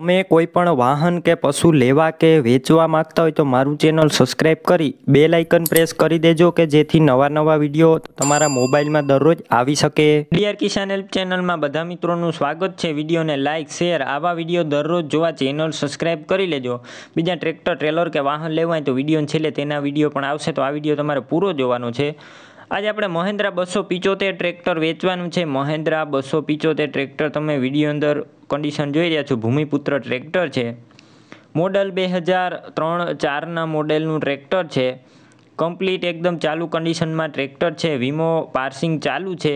તમે કોઈ પણ વાહન કે પશુ લેવા કે વેચવા માંગતા હોય તો મારું ચેનલ સબસ્ક્રાઈબ કરી બે લાઇકન પ્રેસ કરી દેજો કે જેથી નવા નવા વિડીયો તમારા મોબાઈલમાં દરરોજ આવી શકે ડીઆર કિસાન હેલ્પ ચેનલમાં બધા મિત્રોનું સ્વાગત છે વિડીયોને લાઇક શેર આવા વિડીયો દરરોજ જોવા ચેનલ સબસ્ક્રાઈબ કરી લેજો બીજા ટ્રેક્ટર ટ્રેલર કે વાહન લેવાય તો વિડીયો છેલ્લે તેના વિડીયો પણ આવશે તો આ વિડીયો તમારે પૂરો જોવાનો છે આજે આપણે મહેન્દ્રા બસો પિચોતેર ટ્રેક્ટર વેચવાનું છે મહેન્દ્રા બસો પિચોતેર ટ્રેક્ટર તમે વિડીયો અંદર કન્ડિશન જોઈ રહ્યા છો ભૂમિપુત્ર ટ્રેક્ટર છે મોડલ બે હજાર ત્રણ ચારના મોડેલનું ટ્રેક્ટર છે કમ્પ્લીટ એકદમ ચાલુ કન્ડિશનમાં ટ્રેક્ટર છે વીમો પાર્સિંગ ચાલુ છે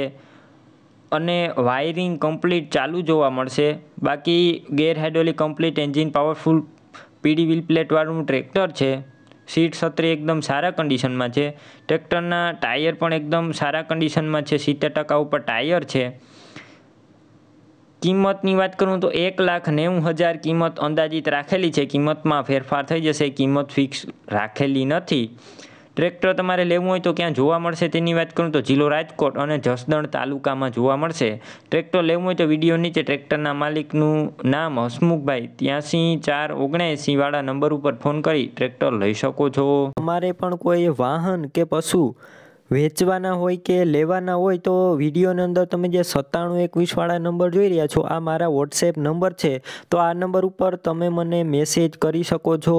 અને વાયરિંગ કમ્પ્લીટ ચાલુ જોવા મળશે બાકી gear hydraulic complete engine powerful પીડી વ્હીલ પ્લેટવાળું ટ્રેક્ટર છે સીટ સત્રી એકદમ સારા કન્ડિશનમાં છે ટ્રેક્ટરના ટાયર પણ એકદમ સારા કન્ડિશનમાં છે સિત્તેર ટકા ઉપર ટાયર છે કિંમતની વાત કરું તો એક લાખ નેવું હજાર કિંમત અંદાજિત રાખેલી છે કિંમતમાં ફેરફાર થઈ જશે કિંમત ફિક્સ રાખેલી નથી ટ્રેક્ટર તમારે લેવું હોય તો ક્યાં જોવા મળશે તેની વાત કરું તો જિલ્લો રાજકોટ અને જસદણ તાલુકામાં જોવા મળશે ટ્રેક્ટર લેવું હોય તો વિડીયો નીચે ટ્રેક્ટરના માલિકનું નામ હસમુખભાઈ ત્યાંસી ચાર ઓગણએંસીવાળા નંબર ઉપર ફોન કરી ટ્રેક્ટર લઈ શકો છો અમારે પણ કોઈ વાહન કે પશુ વેચવાના હોય કે લેવાના હોય તો વિડીયોની અંદર તમે જે સત્તાણું એકવીસવાળા નંબર જોઈ રહ્યા છો આ મારા વોટ્સએપ નંબર છે તો આ નંબર ઉપર તમે મને મેસેજ કરી શકો છો